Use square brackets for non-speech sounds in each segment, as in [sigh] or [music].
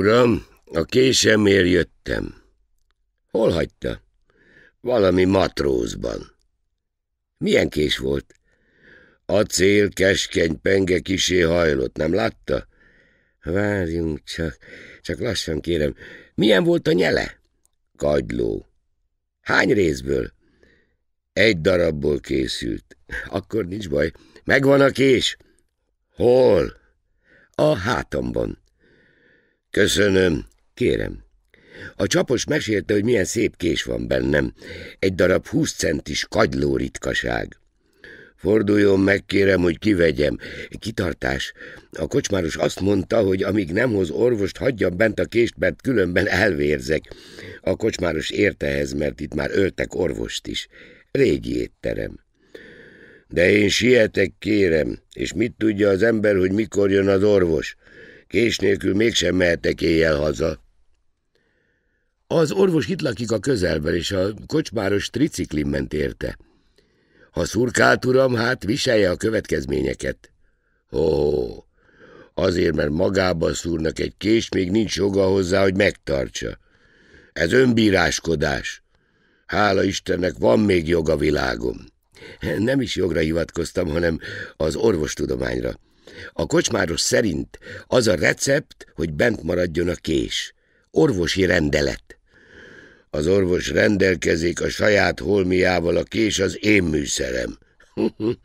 uram, a késemért jöttem. Hol hagyta? Valami matrózban. Milyen kés volt? A cél keskeny penge kisé hajlott, nem látta? Várjunk csak, csak lassan kérem. Milyen volt a nyele? Kagyló. Hány részből? Egy darabból készült. Akkor nincs baj. Megvan a kés. Hol? A hátamban. Köszönöm. Kérem. A csapos mesélte, hogy milyen szép kés van bennem. Egy darab 20 centis kagyló ritkaság. Forduljon meg, kérem, hogy kivegyem. Kitartás. A kocsmáros azt mondta, hogy amíg nem hoz orvost, hagyjam bent a kést, mert különben elvérzek. A kocsmáros értehez, mert itt már öltek orvost is. Régi étterem. De én sietek, kérem, és mit tudja az ember, hogy mikor jön az orvos? Kés nélkül mégsem mehetek éjjel haza. Az orvos itt lakik a közelben, és a kocsmáros triciklin ment érte. Ha szurkált, uram, hát viselje a következményeket. Ó, oh, azért, mert magába szúrnak egy kés, még nincs joga hozzá, hogy megtartsa. Ez önbíráskodás. Hála Istennek van még joga világom. Nem is jogra hivatkoztam, hanem az orvostudományra. A kocsmáros szerint az a recept, hogy bent maradjon a kés. Orvosi rendelet. Az orvos rendelkezik a saját holmiával, a kés az én műszerem. [laughs]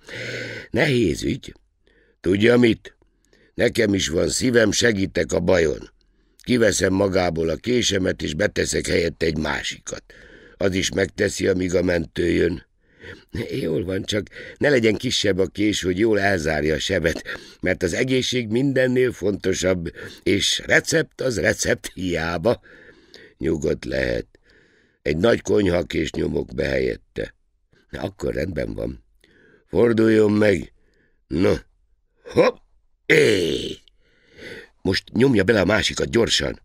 Nehéz ügy. Tudja mit? Nekem is van szívem, segítek a bajon. Kiveszem magából a késemet, és beteszek helyette egy másikat. Az is megteszi, amíg a mentő jön. Jól van, csak ne legyen kisebb a kés, hogy jól elzárja a sebet, mert az egészség mindennél fontosabb, és recept az recept hiába. Nyugodt lehet. Egy nagy konyha kés nyomok be helyette. Akkor rendben van. Forduljon meg. na Hopp! Éj! Most nyomja bele a másikat gyorsan.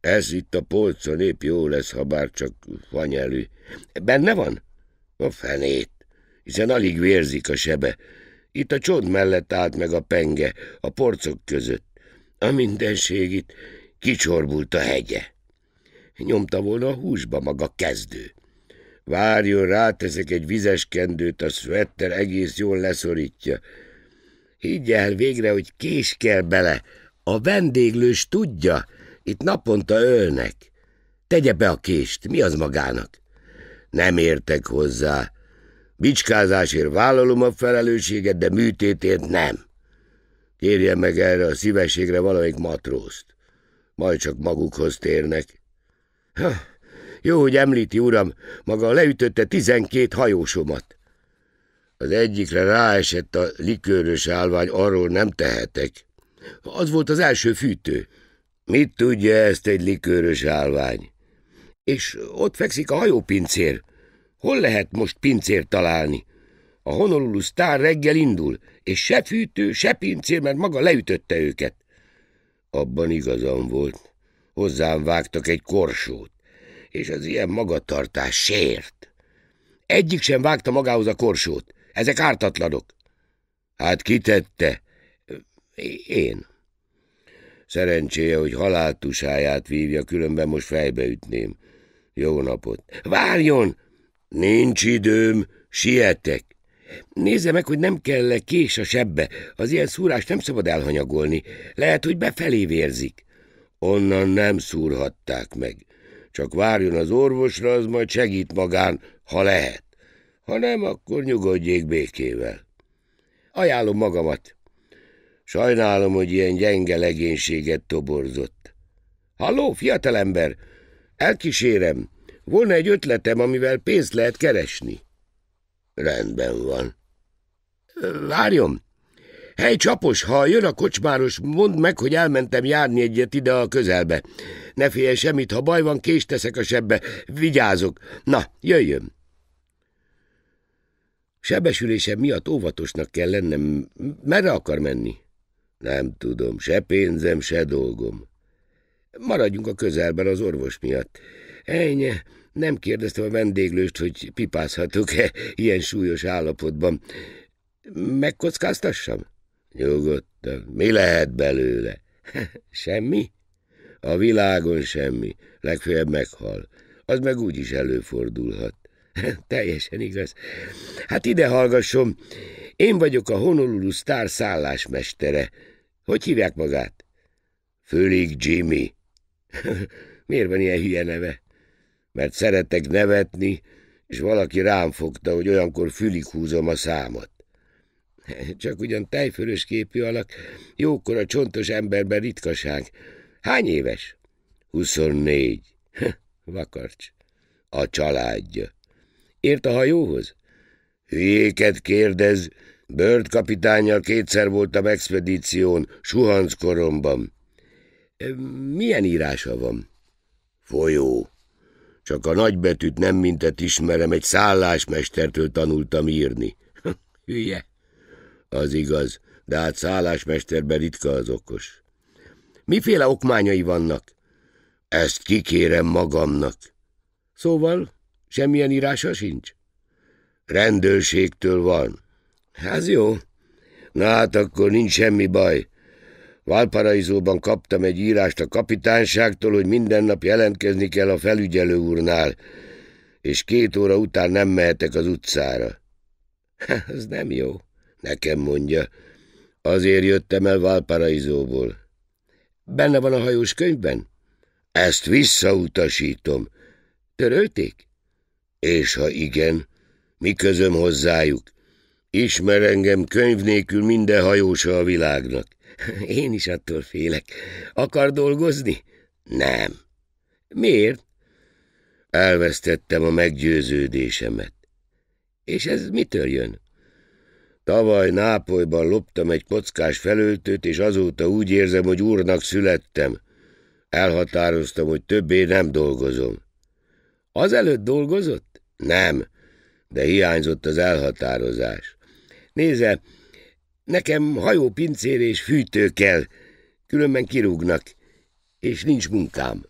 Ez itt a polcon épp jó lesz, ha bár csak fanyelű. Benne van? A fenét, hiszen alig vérzik a sebe. Itt a csod mellett állt meg a penge, a porcok között. A mindenségit kicsorbult a hegye. Nyomta volna a húsba maga kezdő. Várjon, ráteszek egy vizes kendőt, a szvetter egész jól leszorítja. Higgy el végre, hogy kés kell bele. A vendéglős tudja, itt naponta ölnek. Tegye be a kést, mi az magának? Nem értek hozzá. Bicskázásért vállalom a felelősséget, de műtétért nem. Kérje meg erre a szívességre valamelyik matrózt. Majd csak magukhoz térnek. Ha, jó, hogy említi, uram, maga leütötte tizenkét hajósomat. Az egyikre ráesett a likőrös állvány, arról nem tehetek. Az volt az első fűtő. Mit tudja ezt egy likőrös állvány? és ott fekszik a hajópincér. Hol lehet most pincér találni? A Honolulu sztár reggel indul, és se fűtő, se pincér, mert maga leütötte őket. Abban igazam volt. Hozzám vágtak egy korsót, és az ilyen magatartás sért. Egyik sem vágta magához a korsót. Ezek ártatlanok. Hát kitette? Én. Szerencséje, hogy haláltusáját vívja, különben most fejbeütném. Jó napot. Várjon! Nincs időm, sietek. Nézze meg, hogy nem kell -e kés a sebbe. Az ilyen szúrást nem szabad elhanyagolni. Lehet, hogy befelé vérzik. Onnan nem szúrhatták meg. Csak várjon az orvosra, az majd segít magán, ha lehet. Ha nem, akkor nyugodjék békével. Ajánlom magamat. Sajnálom, hogy ilyen gyenge legénységet toborzott. Halló, fiatalember! Elkísérem! Volna egy ötletem, amivel pénzt lehet keresni. Rendben van. Várjon! Hely csapos, ha jön a kocsmáros, mondd meg, hogy elmentem járni egyet ide a közelbe. Ne félj semmit, ha baj van, kést teszek a sebbe. Vigyázok. Na, jöjjön! Sebesülése miatt óvatosnak kell lennem. Merre akar menni? Nem tudom, se pénzem, se dolgom. Maradjunk a közelben az orvos miatt. Ennyi, nem kérdeztem a vendéglőst, hogy pipázhatok-e ilyen súlyos állapotban. Megkockáztassam? Nyugodtan. Mi lehet belőle? [laughs] semmi? A világon semmi. Legfeljebb meghal. Az meg úgy is előfordulhat. [laughs] Teljesen igaz. Hát ide hallgassom. Én vagyok a Honolulu Star szállásmestere. Hogy hívják magát? Fülig Jimmy. [laughs] Miért van ilyen hülye neve? mert szeretek nevetni, és valaki rám fogta, hogy olyankor fülig húzom a számot. [laughs] Csak ugyan tejfölös képű alak, Jókor a csontos emberben ritkaság. Hány éves? Huszonnégy. [laughs] Vakarcs. A családja. Ért a hajóhoz? Hülyéket kérdez. Bird kapitányjal kétszer voltam expedíción, suhanc koromban. Milyen írása van? Folyó. Csak a nagybetűt nem mintet ismerem, egy szállásmestertől tanultam írni. [laughs] Hülye. Az igaz, de hát szállásmesterben ritka az okos. Miféle okmányai vannak? Ezt kikérem magamnak. Szóval semmilyen írása sincs? Rendőrségtől van. Ez hát jó. Na hát akkor nincs semmi baj. Valparaizóban kaptam egy írást a kapitányságtól, hogy minden nap jelentkezni kell a felügyelő úrnál, és két óra után nem mehetek az utcára. Ez nem jó, nekem mondja. Azért jöttem el Valparaizóból. Benne van a hajós könyvben? Ezt visszautasítom. Törölték? És ha igen, mi közöm hozzájuk? Ismer engem könyv nélkül minden hajósa a világnak. Én is attól félek. Akar dolgozni? Nem. Miért? Elvesztettem a meggyőződésemet. És ez mitől jön? Tavaly Nápolyban loptam egy kockás felöltőt, és azóta úgy érzem, hogy úrnak születtem. Elhatároztam, hogy többé nem dolgozom. Azelőtt dolgozott? Nem, de hiányzott az elhatározás. Nézze, Nekem hajó, pincér és fűtő kell, különben kirúgnak, és nincs munkám.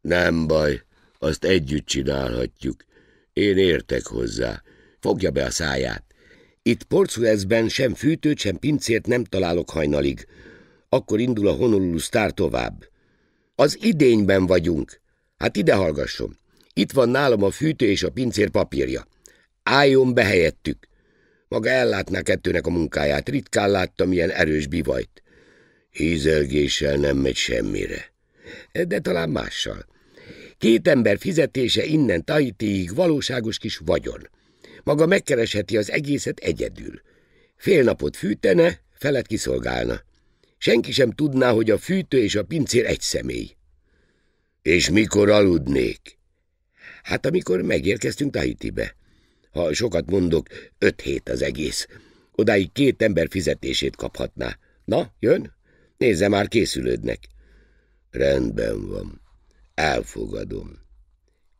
Nem baj, azt együtt csinálhatjuk. Én értek hozzá. Fogja be a száját. Itt Porcuezben sem fűtőt, sem pincért nem találok hajnalig. Akkor indul a Honolulu sztár tovább. Az idényben vagyunk. Hát ide hallgasson. Itt van nálam a fűtő és a pincér papírja. Álljon be helyettük. Maga ellátná kettőnek a munkáját, ritkán láttam ilyen erős bivajt. Hízelgéssel nem megy semmire. De talán mással. Két ember fizetése innen Tahitiig valóságos kis vagyon. Maga megkeresheti az egészet egyedül. Fél napot fűtene, felett kiszolgálna. Senki sem tudná, hogy a fűtő és a pincér egy személy. És mikor aludnék? Hát amikor megérkeztünk Tahitibe. Ha sokat mondok, öt hét az egész. Odáig két ember fizetését kaphatná. Na, jön? Nézze, már készülődnek. Rendben van. Elfogadom.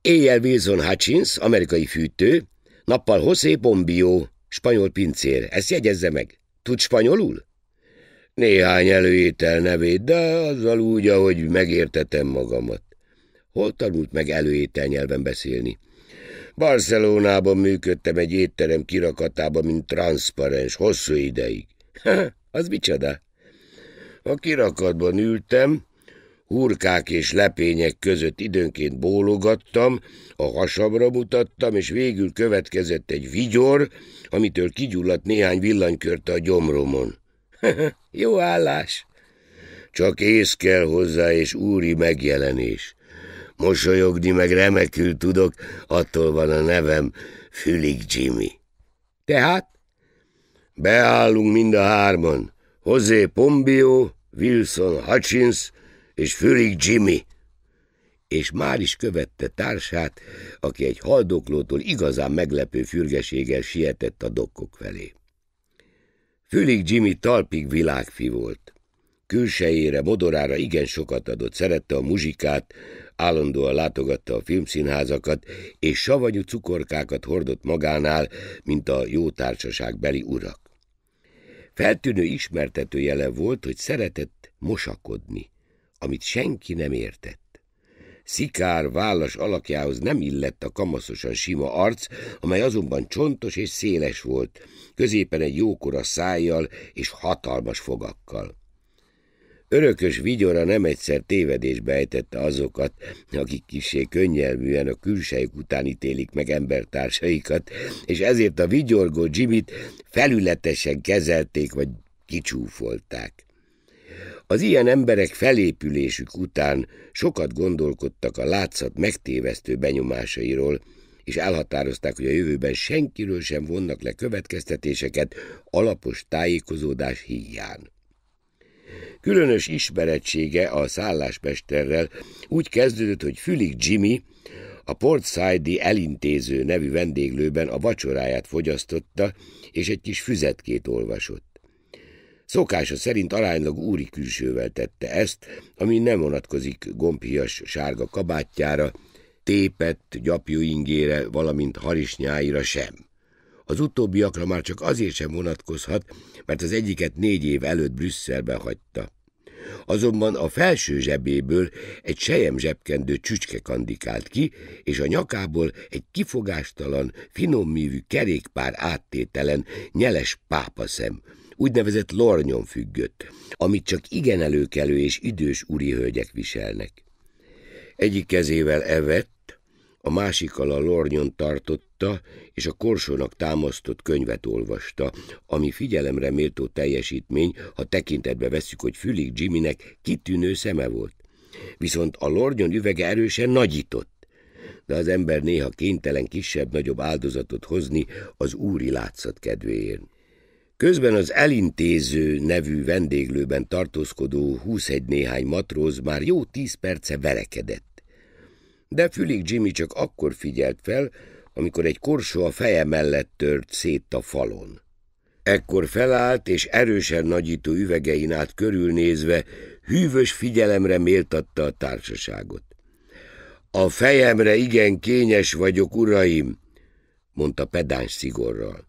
Éjjel Wilson Hutchins, amerikai fűtő, nappal José bombió, spanyol pincér. Ezt jegyezze meg. Tud spanyolul? Néhány előétel nevét, de azzal úgy, ahogy megértetem magamat. Hol tanult meg előétel nyelven beszélni? Barcelonában működtem egy étterem kirakatában, mint transzparens, hosszú ideig. Ha, [laughs] az micsoda? A kirakatban ültem, hurkák és lepények között időnként bólogattam, a hasamra mutattam, és végül következett egy vigyor, amitől kigyulladt néhány villanykörte a gyomromon. [laughs] Jó állás! Csak ész kell hozzá, és úri megjelenés mosolyogni meg remekül tudok, attól van a nevem Fülig Jimmy. Tehát? Beállunk mind a hárman. Hozé Pombio, Wilson Hutchins és Fülig Jimmy. És már is követte társát, aki egy haldoklótól igazán meglepő fürgeséggel sietett a dokkok felé. Fülig Jimmy talpig világfi volt. Külsejére, modorára igen sokat adott, szerette a muzsikát, állandóan látogatta a filmszínházakat, és savanyú cukorkákat hordott magánál, mint a jó társaság beli urak. Feltűnő ismertető jele volt, hogy szeretett mosakodni, amit senki nem értett. Szikár, vállas alakjához nem illett a kamaszosan sima arc, amely azonban csontos és széles volt, középen egy jókora szájjal és hatalmas fogakkal. Örökös vigyora nem egyszer tévedésbe ejtette azokat, akik kissé könnyelműen a külsejük után ítélik meg embertársaikat, és ezért a vigyorgó Jimmy-t felületesen kezelték vagy kicsúfolták. Az ilyen emberek felépülésük után sokat gondolkodtak a látszat megtévesztő benyomásairól, és elhatározták, hogy a jövőben senkiről sem vonnak le következtetéseket alapos tájékozódás híján. Különös ismerettsége a szállásmesterrel úgy kezdődött, hogy Fülig Jimmy a Portside elintéző nevű vendéglőben a vacsoráját fogyasztotta, és egy kis füzetkét olvasott. Szokása szerint aránylag úri külsővel tette ezt, ami nem vonatkozik gombhias sárga kabátjára, tépett gyapjú ingére, valamint harisnyáira sem. Az utóbbiakra már csak azért sem vonatkozhat, mert az egyiket négy év előtt Brüsszelbe hagyta. Azonban a felső zsebéből egy sejem zsebkendő csücske kandikált ki, és a nyakából egy kifogástalan, finom művű kerékpár áttételen, nyeles pápaszem, úgynevezett lornyon függött, amit csak igen előkelő és idős hölgyek viselnek. Egyik kezével evett, a másikkal a lornyon tartott kinyitotta, és a korsónak támasztott könyvet olvasta, ami figyelemre méltó teljesítmény, ha tekintetbe vesszük, hogy Fülig Jimmynek kitűnő szeme volt. Viszont a lordnyon üvege erősen nagyított de az ember néha kénytelen kisebb-nagyobb áldozatot hozni az úri látszat kedvéért. Közben az elintéző nevű vendéglőben tartózkodó húszegy néhány matróz már jó tíz perce verekedett. De Fülig Jimmy csak akkor figyelt fel, amikor egy korsó a feje mellett tört szét a falon. Ekkor felállt, és erősen nagyító üvegein át körülnézve hűvös figyelemre méltatta a társaságot. A fejemre igen kényes vagyok, uraim, mondta pedáns szigorral.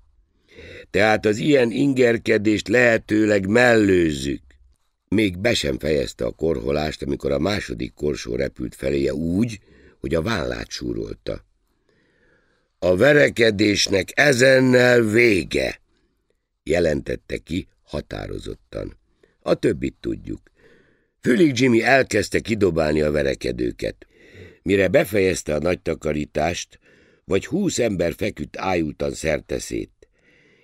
Tehát az ilyen ingerkedést lehetőleg mellőzzük. Még be sem fejezte a korholást, amikor a második korsó repült feléje úgy, hogy a vállát súrolta. A verekedésnek ezennel vége, jelentette ki határozottan. A többit tudjuk. Fülig Jimmy elkezdte kidobálni a verekedőket. Mire befejezte a nagy takarítást, vagy húsz ember feküdt ájultan szerteszét,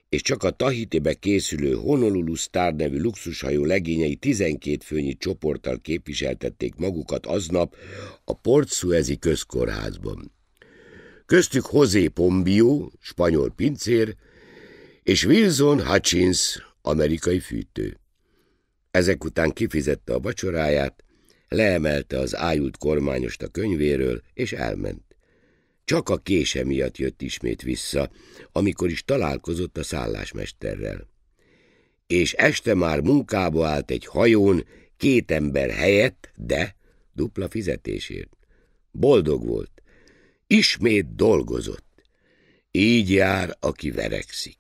és csak a Tahitibe készülő Honolulu Star nevű luxushajó legényei tizenkét főnyi csoporttal képviseltették magukat aznap a Port Suezi közkórházban köztük José Pombio, spanyol pincér, és Wilson Hutchins, amerikai fűtő. Ezek után kifizette a vacsoráját, leemelte az ájult kormányost a könyvéről, és elment. Csak a kése miatt jött ismét vissza, amikor is találkozott a szállásmesterrel. És este már munkába állt egy hajón, két ember helyett, de dupla fizetésért. Boldog volt. Ismét dolgozott. Így jár, aki verekszik.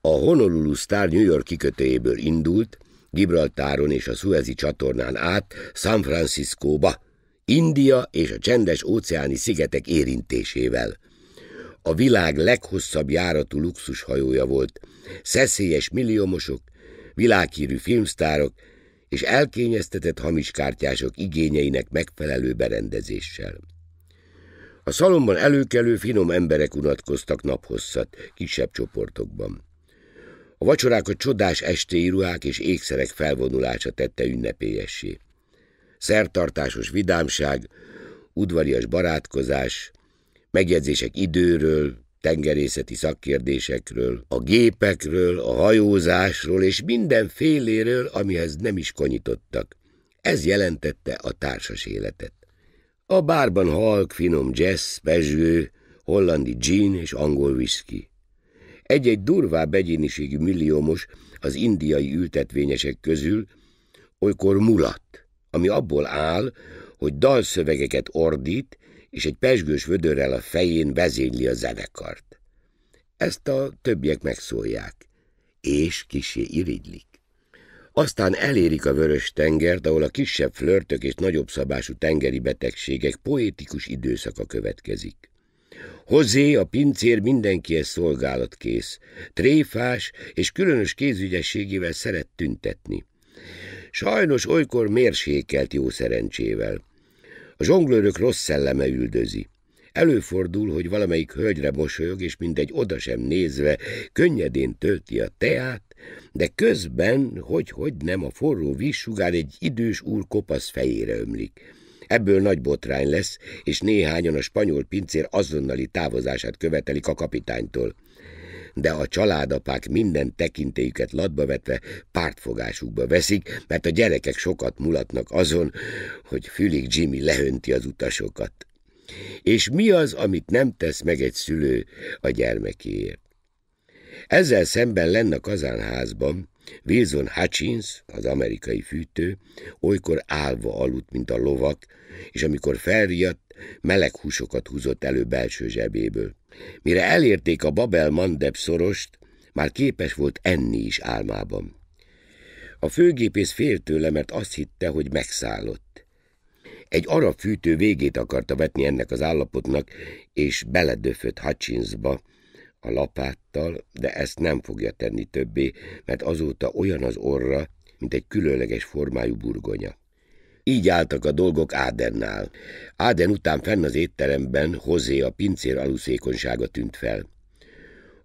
A Honolulu Star New York kikötőjéből indult, Gibraltáron és a Suezi csatornán át San Franciscóba, India és a csendes óceáni szigetek érintésével. A világ leghosszabb járatú luxushajója volt, szeszélyes milliómosok, világhírű filmsztárok és elkényeztetett hamiskártyások igényeinek megfelelő berendezéssel. A szalomban előkelő finom emberek unatkoztak naphosszat, kisebb csoportokban. A vacsorák a csodás estéi ruhák és ékszerek felvonulása tette ünnepélyessé. Szertartásos vidámság, udvarias barátkozás, megjegyzések időről, tengerészeti szakkérdésekről, a gépekről, a hajózásról és minden féléről, amihez nem is konyítottak. Ez jelentette a társas életet. A bárban halk, finom jazz, pezsgő, hollandi gin és angol whisky. Egy-egy durvább egyéniségű milliómos az indiai ültetvényesek közül olykor mulat, ami abból áll, hogy dalszövegeket ordít, és egy pesgős vödörrel a fején vezényli a zenekart. Ezt a többiek megszólják, és kisé irigylik. Aztán elérik a vörös tengert, ahol a kisebb flörtök és nagyobb szabású tengeri betegségek poétikus időszaka következik. Hozé a pincér mindenkihez szolgálatkész, tréfás és különös kézügyességével szeret tüntetni. Sajnos olykor mérsékelt jó szerencsével. A zsonglőrök rossz szelleme üldözi. Előfordul, hogy valamelyik hölgyre mosolyog, és mindegy oda sem nézve könnyedén tölti a teát, de közben, hogy-hogy nem, a forró vízsugár egy idős úr kopasz fejére ömlik. Ebből nagy botrány lesz, és néhányan a spanyol pincér azonnali távozását követelik a kapitánytól. De a családapák minden tekintélyüket latba vetve pártfogásukba veszik, mert a gyerekek sokat mulatnak azon, hogy fülig Jimmy lehönti az utasokat. És mi az, amit nem tesz meg egy szülő a gyermekéért? Ezzel szemben lenne a kazánházban Wilson Hutchins, az amerikai fűtő, olykor állva aludt, mint a lovak, és amikor felriadt, meleg húsokat húzott elő belső zsebéből. Mire elérték a Babel-Mandeb szorost, már képes volt enni is álmában. A főgépész félt tőle, mert azt hitte, hogy megszállott. Egy arab fűtő végét akarta vetni ennek az állapotnak, és beledöfött Hutchinsba, a lapáttal, de ezt nem fogja tenni többé, mert azóta olyan az orra, mint egy különleges formájú burgonya. Így álltak a dolgok Ádennál. Áden után fenn az étteremben hozé a pincér aluszékonysága tűnt fel.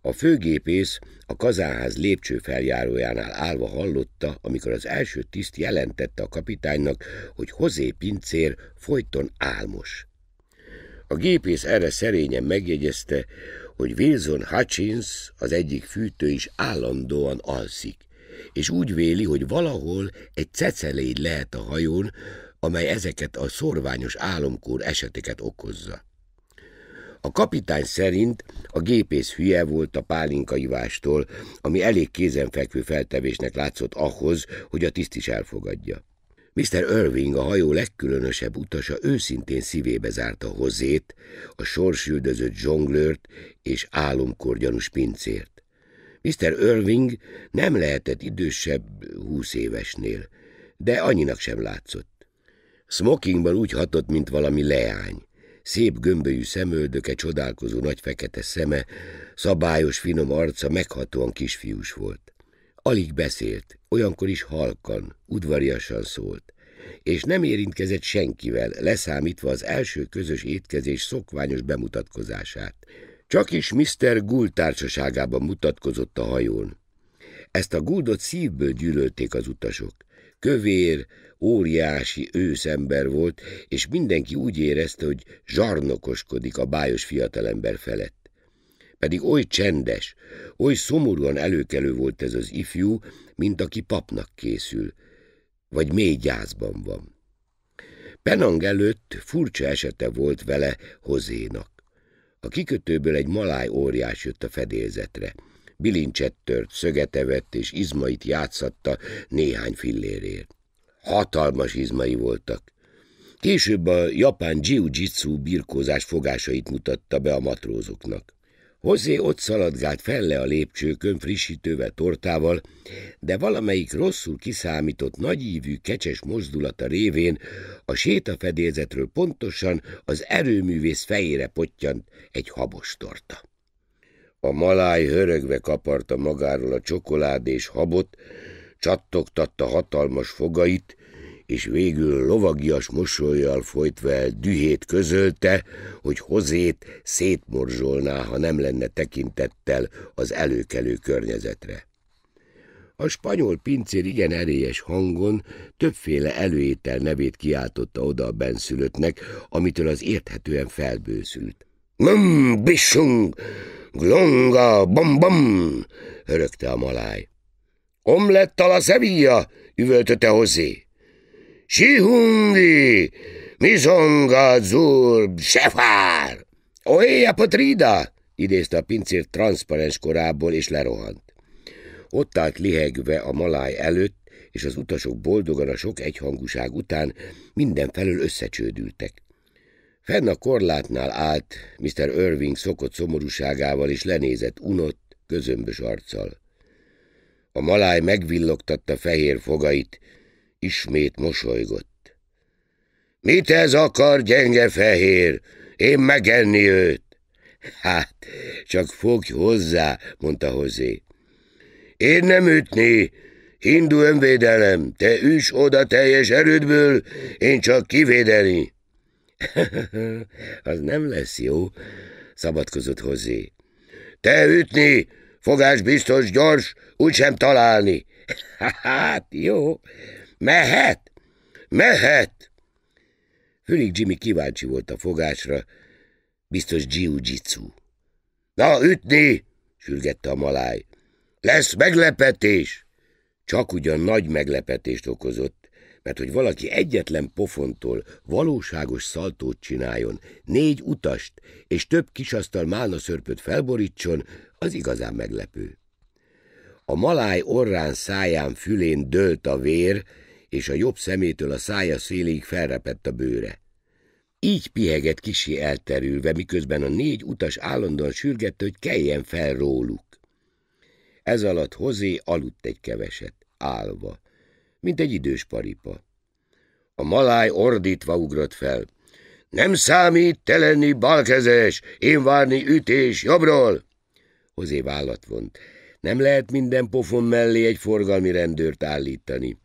A főgépész a kazánház lépcső feljárójánál állva hallotta, amikor az első tiszt jelentette a kapitánynak, hogy hozé pincér folyton álmos. A gépész erre szerényen megjegyezte, hogy Wilson Hutchins, az egyik fűtő is állandóan alszik, és úgy véli, hogy valahol egy ceceléd lehet a hajón, amely ezeket a szorványos álomkór eseteket okozza. A kapitány szerint a gépész hülye volt a pálinkaivástól, ami elég kézenfekvő feltevésnek látszott ahhoz, hogy a tiszt is elfogadja. Mr. Irving, a hajó legkülönösebb utasa őszintén szívébe zárta hozét, a sorsüldözött zsonglőrt és álomkorgyanus pincért. Mr. Irving nem lehetett idősebb húsz évesnél, de annyinak sem látszott. Smokingban úgy hatott, mint valami leány. Szép gömbölyű szemöldöke, csodálkozó nagy fekete szeme, szabályos finom arca meghatóan kisfiús volt. Alig beszélt, olyankor is halkan, udvariasan szólt, és nem érintkezett senkivel, leszámítva az első közös étkezés szokványos bemutatkozását. Csak is Mr. Gould társaságában mutatkozott a hajón. Ezt a Gouldot szívből gyűlölték az utasok. Kövér, óriási őszember volt, és mindenki úgy érezte, hogy zsarnokoskodik a bájos fiatalember felett pedig oly csendes, oly szomorúan előkelő volt ez az ifjú, mint aki papnak készül, vagy mély gyászban van. Penang előtt furcsa esete volt vele hozénak. A kikötőből egy maláj óriás jött a fedélzetre. Bilincset tört, szögetevett és izmait játszatta néhány fillérért. Hatalmas izmai voltak. Később a japán jiu-jitsu birkózás fogásait mutatta be a matrózoknak. Hozzé ott szaladgált felle a lépcsőkön frissítővel, tortával, de valamelyik rosszul kiszámított nagyívű kecses mozdulata révén a sétafedélzetről pontosan az erőművész fejére pottyant egy habos torta. A maláj hörögve kaparta magáról a csokoládés habot, csattogtatta hatalmas fogait, és végül lovagias mosolyjal folytva el dühét közölte, hogy hozét szétmorzsolná, ha nem lenne tekintettel az előkelő környezetre. A spanyol pincér igen erélyes hangon többféle előétel nevét kiáltotta oda a benszülöttnek, amitől az érthetően felbőszült. Mmm, bisung, glonga, bam-bam, örökte a maláj. Omlettal a Sevilla, üvöltötte hozzé. Sihundi, Mizonga, Zur, Sefár! Oéja Patrida! idézte a pincér transzparens korából, és lerohant. Ott állt lihegve a maláj előtt, és az utasok boldogan a sok egyhangúság után mindenfelől összecsődültek. Fenn a korlátnál állt Mr. Irving szokott szomorúságával, és lenézett unott, közömbös arccal. A maláj megvillogtatta fehér fogait, ismét mosolygott. Mit ez akar, gyenge fehér? Én megenni őt. Hát, csak fogj hozzá, mondta Hozé. Én nem ütni, hindu önvédelem, te üs oda teljes erődből, én csak kivédeni. [laughs] az nem lesz jó, szabadkozott Hozé. Te ütni, fogás biztos gyors, úgysem találni. [laughs] Hát jó, Mehet? Mehet! Fülig Jimmy kíváncsi volt a fogásra, biztos jiu-jitsu. Na, ütni! sürgette a maláj. Lesz meglepetés! Csak ugyan nagy meglepetést okozott, mert hogy valaki egyetlen pofontól valóságos szaltót csináljon, négy utast és több kisasztal málna szörpöt felborítson, az igazán meglepő. A maláj orrán, száján, fülén dőlt a vér, és a jobb szemétől a szája széléig felrepett a bőre. Így pihegett kisi elterülve, miközben a négy utas állandóan sürgette, hogy keljen fel róluk. Ez alatt Hozé aludt egy keveset, állva, mint egy idős paripa. A maláj ordítva ugrott fel. Nem számít te lenni balkezes, én várni ütés, jobbról! Hozé vállat vont. Nem lehet minden pofon mellé egy forgalmi rendőrt állítani.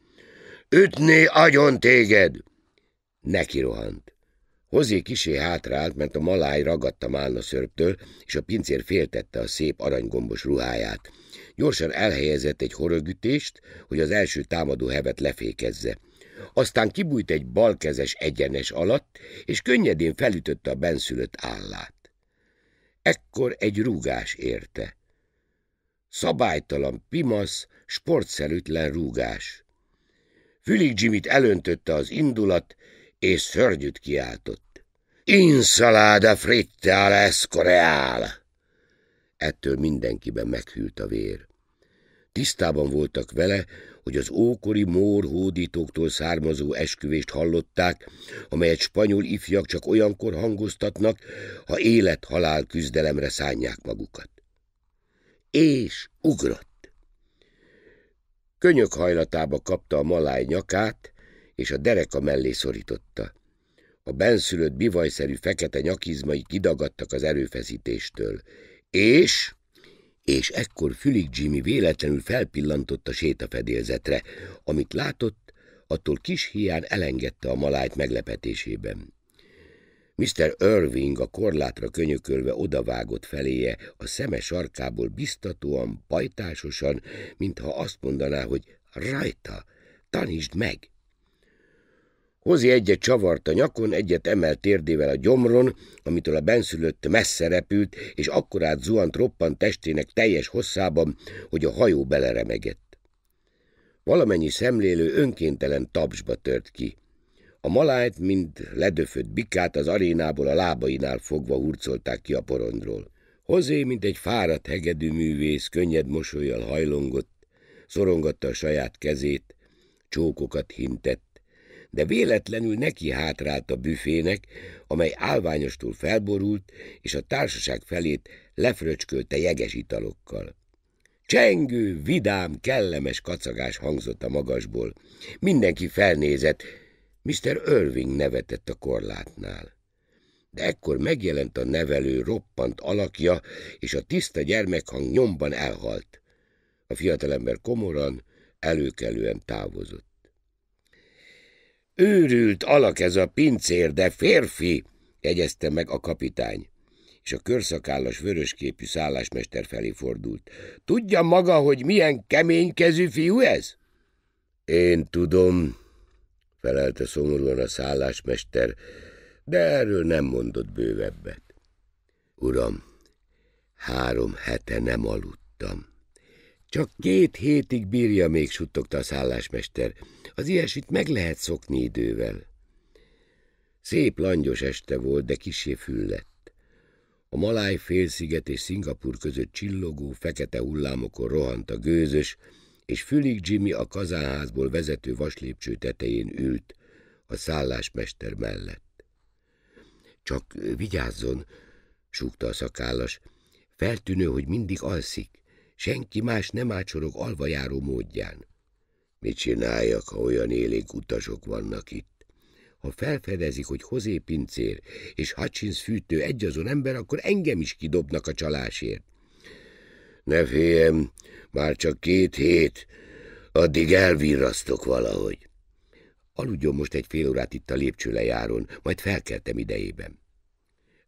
Ütné agyon téged! Neki rohant. Hozé kisé hátrált, mert a maláj ragadta málna szörptől, és a pincér féltette a szép aranygombos ruháját. Gyorsan elhelyezett egy horogütést, hogy az első támadó hevet lefékezze. Aztán kibújt egy balkezes egyenes alatt, és könnyedén felütötte a benszülött állát. Ekkor egy rúgás érte. Szabálytalan pimasz, sportszerűtlen rúgás. Fülig Jimit elöntötte az indulat, és szörnyűt kiáltott. Insalada a leszkoreál! Ettől mindenkiben meghűlt a vér. Tisztában voltak vele, hogy az ókori mór hódítóktól származó esküvést hallották, amelyet spanyol ifjak csak olyankor hangoztatnak, ha élet-halál küzdelemre szánják magukat. És ugrott. Könyök hajlatába kapta a maláj nyakát, és a dereka mellé szorította. A benszülött bivajszerű fekete nyakizmai kidagadtak az erőfeszítéstől. És... És ekkor Fülig Jimmy véletlenül felpillantott a sétafedélzetre. Amit látott, attól kis hián elengedte a malájt meglepetésében. Mr. Irving a korlátra könyökölve odavágott feléje, a szeme sarkából biztatóan, pajtásosan, mintha azt mondaná, hogy rajta, tanítsd meg. Hozi egyet csavart a nyakon, egyet emelt térdével a gyomron, amitől a benszülött messze repült, és akkorát zuhant roppant testének teljes hosszában, hogy a hajó beleremegett. Valamennyi szemlélő önkéntelen tapsba tört ki. A malájt, mint ledöfött bikát az arénából a lábainál fogva hurcolták ki a porondról. Hozé, mint egy fáradt hegedű művész, könnyed mosolyjal hajlongott, szorongatta a saját kezét, csókokat hintett, de véletlenül neki hátrált a büfének, amely álványostól felborult, és a társaság felét lefröcskölte jeges italokkal. Csengő, vidám, kellemes kacagás hangzott a magasból. Mindenki felnézett, Mr. Irving nevetett a korlátnál. De ekkor megjelent a nevelő roppant alakja, és a tiszta gyermekhang nyomban elhalt. A fiatalember komoran, előkelően távozott. Őrült alak ez a pincér, de férfi, jegyezte meg a kapitány, és a körszakállas vörösképű szállásmester felé fordult. Tudja maga, hogy milyen keménykezű fiú ez? Én tudom, felelte szomorúan a szállásmester, de erről nem mondott bővebbet. Uram, három hete nem aludtam. Csak két hétig bírja még, suttogta a szállásmester. Az ilyesmit meg lehet szokni idővel. Szép langyos este volt, de kisé füllett. A Maláj félsziget és Szingapur között csillogó, fekete hullámokon rohant a gőzös, és fülig Jimmy a kazánházból vezető vaslépcső tetején ült a szállásmester mellett. Csak vigyázzon, súgta a szakállas, feltűnő, hogy mindig alszik, senki más nem ácsorog alvajáró módján. Mit csináljak, ha olyan élénk utasok vannak itt? Ha felfedezik, hogy Hozé Pincér és Hutchins fűtő egyazon ember, akkor engem is kidobnak a csalásért. Ne féljem, már csak két hét, addig elvirrasztok valahogy. Aludjon most egy fél órát itt a lépcső lejáron, majd felkeltem idejében.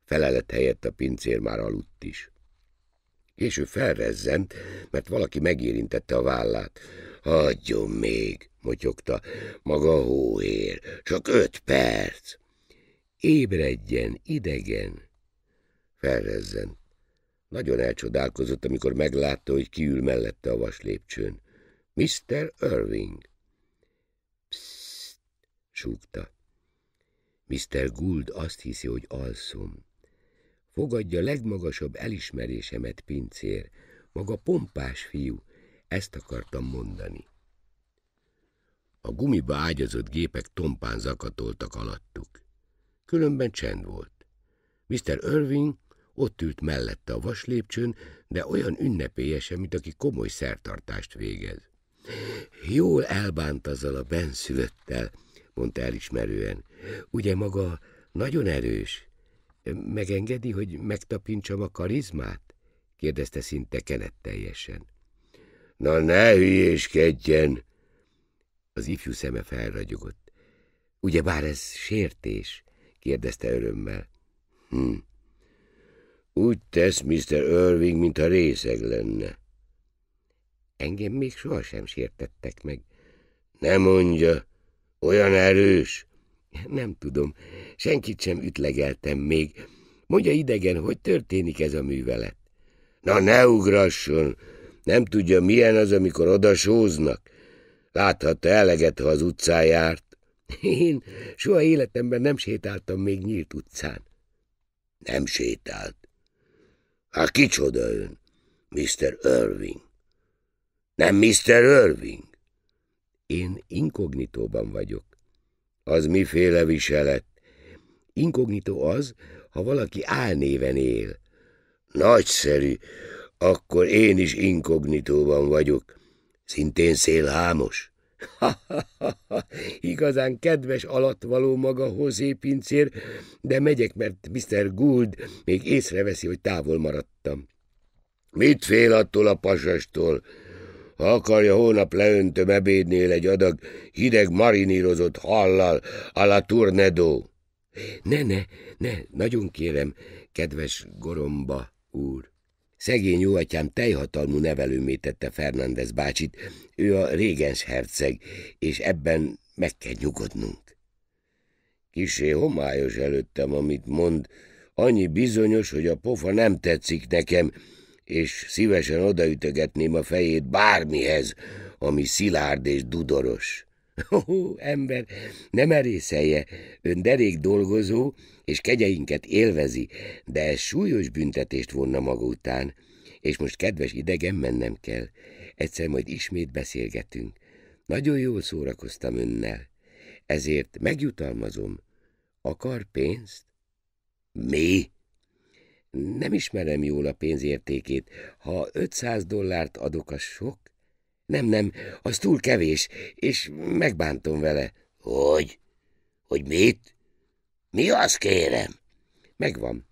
Felelet helyett a pincér már aludt is. Később felrezzent, mert valaki megérintette a vállát. Hagyjon még, motyogta, maga hóhér, csak öt perc. Ébredjen, idegen. Felrezzent. Nagyon elcsodálkozott, amikor meglátta, hogy kiül mellette a vaslépcsőn. Mr. Irving. Psst, súgta. Mr. Gould azt hiszi, hogy alszom. Fogadja legmagasabb elismerésemet, pincér. Maga pompás fiú, ezt akartam mondani. A gumiba ágyazott gépek tompán zakatoltak alattuk. Különben csend volt. Mr. Irving ott ült mellette a vaslépcsőn, de olyan ünnepélyesen, mint aki komoly szertartást végez. Jól elbánt azzal a benszülöttel, mondta elismerően. Ugye maga nagyon erős. Megengedi, hogy megtapintsam a karizmát? kérdezte szinte kenet teljesen. Na ne hülyéskedjen! Az ifjú szeme felragyogott. Ugye bár ez sértés? kérdezte örömmel. Hm. Úgy tesz Mr. Irving, mintha részeg lenne. Engem még sohasem sértettek meg. Nem mondja, olyan erős. Nem tudom, senkit sem ütlegeltem még. Mondja idegen, hogy történik ez a művelet. Na ne ugrasson! Nem tudja, milyen az, amikor oda sóznak. Láthatta eleget, ha az utcán járt. Én soha életemben nem sétáltam még nyílt utcán. Nem sétált. Hát kicsoda ön? Mr. Irving. Nem Mr. Irving? Én inkognitóban vagyok. Az miféle viselet? Inkognitó az, ha valaki álnéven él. Nagyszerű, akkor én is inkognitóban vagyok. Szintén szélhámos. Ha, ha, ha, ha, igazán kedves alatvaló maga Hozé pincér, de megyek, mert Mr. Gould még észreveszi, hogy távol maradtam. Mit fél attól a pasastól? Ha akarja, holnap leöntöm ebédnél egy adag hideg marinírozott hallal a la tornedó. Ne, ne, ne, nagyon kérem, kedves goromba úr. Szegény jóatyám teljhatalmú nevelőmé tette Fernández bácsit, ő a régens herceg, és ebben meg kell nyugodnunk. Kisé homályos előttem, amit mond, annyi bizonyos, hogy a pofa nem tetszik nekem, és szívesen odaütögetném a fejét bármihez, ami szilárd és dudoros. Ó, ember, nem erészelje, ön derék dolgozó, és kegyeinket élvezi, de ez súlyos büntetést vonna maga után, és most kedves idegen mennem kell. Egyszer majd ismét beszélgetünk. Nagyon jól szórakoztam önnel, ezért megjutalmazom. Akar pénzt? Mi? Nem ismerem jól a pénzértékét. Ha 500 dollárt adok, a sok? Nem, nem, az túl kevés, és megbántom vele. Hogy? Hogy mit? Mi az, kérem? Megvan.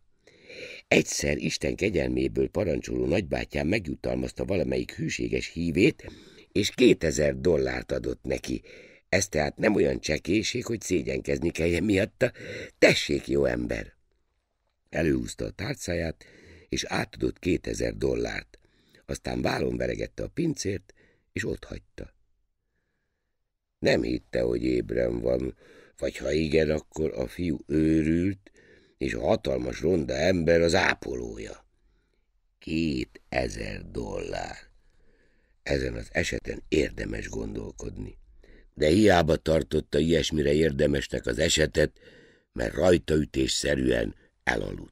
Egyszer Isten kegyelméből parancsoló nagybátyám megjutalmazta valamelyik hűséges hívét, és kétezer dollárt adott neki. Ez tehát nem olyan csekéség, hogy szégyenkezni kelljen miatta. Tessék, jó ember! Előhúzta a tárcáját, és átadott kétezer dollárt. Aztán vállon veregette a pincért, és ott hagyta. Nem hitte, hogy ébren van, vagy ha igen, akkor a fiú őrült, és a hatalmas ronda ember az ápolója. Két ezer dollár. Ezen az eseten érdemes gondolkodni. De hiába tartotta ilyesmire érdemesnek az esetet, mert rajtaütésszerűen elaludt.